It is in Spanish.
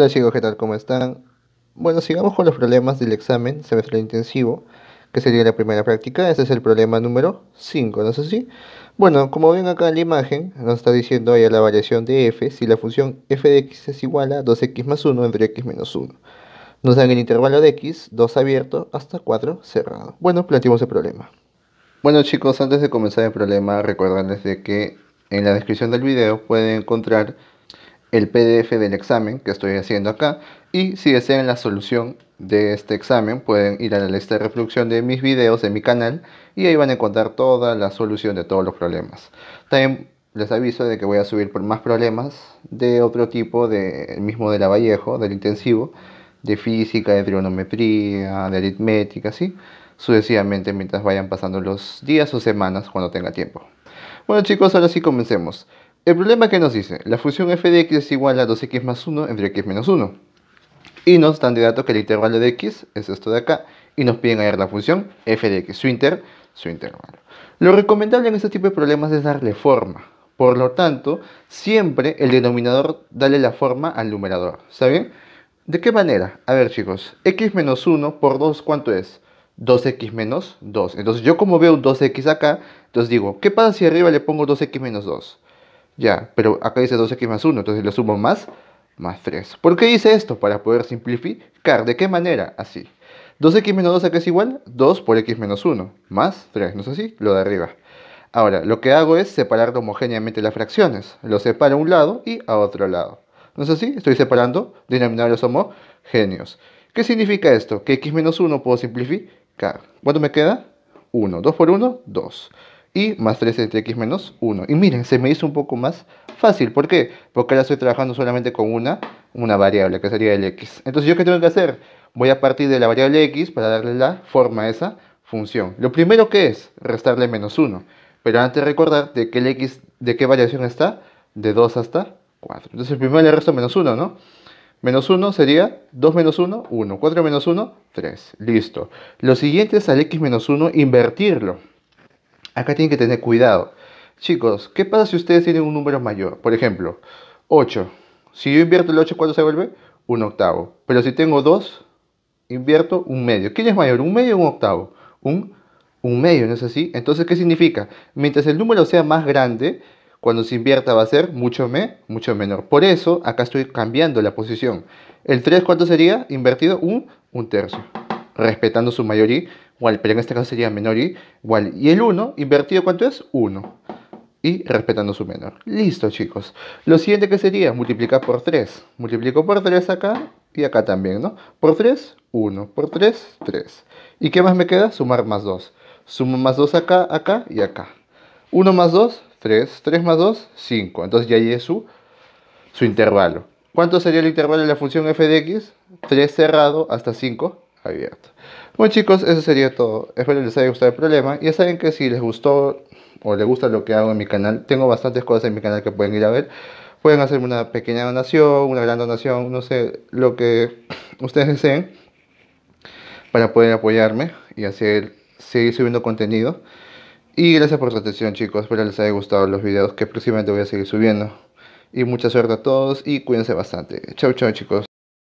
Hola chicos, ¿qué tal? ¿Cómo están? Bueno, sigamos con los problemas del examen semestre intensivo, que sería la primera práctica. Este es el problema número 5, ¿no es así? Bueno, como ven acá en la imagen, nos está diciendo ahí la variación de f si la función f de x es igual a 2x más 1 entre x menos 1. Nos dan el intervalo de x, 2 abierto hasta 4 cerrado. Bueno, planteemos el problema. Bueno chicos, antes de comenzar el problema, recordarles de que en la descripción del video pueden encontrar el PDF del examen que estoy haciendo acá y si desean la solución de este examen pueden ir a la lista de reproducción de mis videos en mi canal y ahí van a encontrar toda la solución de todos los problemas. También les aviso de que voy a subir por más problemas de otro tipo, del mismo de la Vallejo, del intensivo, de física, de trigonometría, de aritmética, así sucesivamente mientras vayan pasando los días o semanas cuando tenga tiempo. Bueno chicos, ahora sí comencemos. El problema que nos dice, la función f de x es igual a 2x más 1 entre x menos 1. Y nos dan de dato que el intervalo de x es esto de acá. Y nos piden hallar la función f de x, su inter, su intervalo. Lo recomendable en este tipo de problemas es darle forma. Por lo tanto, siempre el denominador dale la forma al numerador. ¿Está bien? ¿De qué manera? A ver chicos, x menos 1 por 2, ¿cuánto es? 2x menos 2. Entonces yo como veo un 2x acá, entonces digo, ¿qué pasa si arriba le pongo 2x menos 2? Ya, pero acá dice 2 x más 1, entonces le sumo más, más 3. ¿Por qué hice esto? Para poder simplificar. ¿De qué manera? Así. 2x menos 2 acá es igual, 2 por x menos 1, más 3, ¿no es así? Lo de arriba. Ahora, lo que hago es separar homogéneamente las fracciones. Lo separo a un lado y a otro lado. ¿No es así? Estoy separando denominadores homogéneos. ¿Qué significa esto? Que x menos 1 puedo simplificar. ¿Cuánto me queda? 1. 2 por 1, 2 y más 3 entre x menos 1. Y miren, se me hizo un poco más fácil. ¿Por qué? Porque ahora estoy trabajando solamente con una, una variable, que sería el x. Entonces, ¿yo qué tengo que hacer? Voy a partir de la variable x para darle la forma a esa función. Lo primero que es restarle menos 1. Pero antes recordar de que el x, ¿de qué variación está? De 2 hasta 4. Entonces, primero le resto menos 1, ¿no? Menos 1 sería 2 menos 1, 1. 4 menos 1, 3. Listo. Lo siguiente es al x menos 1 invertirlo. Acá tienen que tener cuidado. Chicos, ¿qué pasa si ustedes tienen un número mayor? Por ejemplo, 8. Si yo invierto el 8, ¿cuánto se vuelve? Un octavo. Pero si tengo 2, invierto un medio. ¿Quién es mayor? ¿Un medio o un octavo? Un, medio, ¿no es así? Entonces, ¿qué significa? Mientras el número sea más grande, cuando se invierta va a ser mucho, me, mucho menor. Por eso, acá estoy cambiando la posición. El 3, ¿cuánto sería? Invertido un, un tercio respetando su mayor i igual, pero en este caso sería menor i igual. Y el 1, invertido, ¿cuánto es? 1. Y respetando su menor. Listo, chicos. Lo siguiente que sería multiplicar por 3. Multiplico por 3 acá y acá también, ¿no? Por 3, 1. Por 3, 3. ¿Y qué más me queda? Sumar más 2. Sumo más 2 acá, acá y acá. 1 más 2, 3. 3 más 2, 5. Entonces ya ahí es su, su intervalo. ¿Cuánto sería el intervalo de la función f de x? 3 cerrado hasta 5 Abierto. Bueno chicos, eso sería todo. Espero les haya gustado el problema. Ya saben que si les gustó o les gusta lo que hago en mi canal, tengo bastantes cosas en mi canal que pueden ir a ver. Pueden hacerme una pequeña donación, una gran donación, no sé, lo que ustedes deseen para poder apoyarme y hacer seguir subiendo contenido. Y gracias por su atención chicos, espero les haya gustado los videos que próximamente voy a seguir subiendo. Y mucha suerte a todos y cuídense bastante. Chau chau chicos.